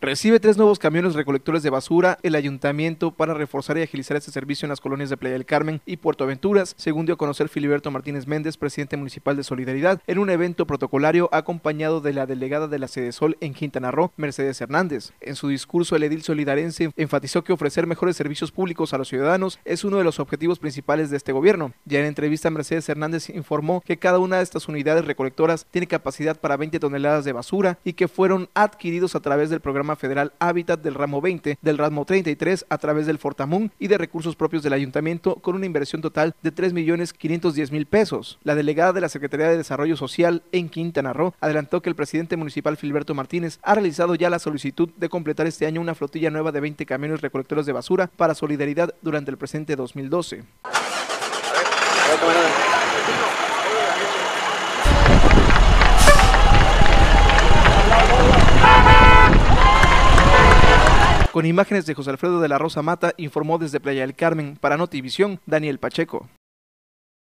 Recibe tres nuevos camiones recolectores de basura el ayuntamiento para reforzar y agilizar este servicio en las colonias de Playa del Carmen y Puerto Aventuras, según dio a conocer Filiberto Martínez Méndez, presidente municipal de Solidaridad, en un evento protocolario acompañado de la delegada de la Sede Sol en Quintana Roo, Mercedes Hernández. En su discurso, el edil solidarense enfatizó que ofrecer mejores servicios públicos a los ciudadanos es uno de los objetivos principales de este gobierno. Ya en entrevista, Mercedes Hernández informó que cada una de estas unidades recolectoras tiene capacidad para 20 toneladas de basura y que fueron adquiridos a través del programa Federal Hábitat del ramo 20, del ramo 33 a través del Fortamún y de recursos propios del ayuntamiento con una inversión total de 3.510.000 pesos. La delegada de la Secretaría de Desarrollo Social en Quintana Roo adelantó que el presidente municipal Filberto Martínez ha realizado ya la solicitud de completar este año una flotilla nueva de 20 camiones recolectores de basura para solidaridad durante el presente 2012. Con imágenes de José Alfredo de la Rosa Mata, informó desde Playa del Carmen para Notivisión, Daniel Pacheco.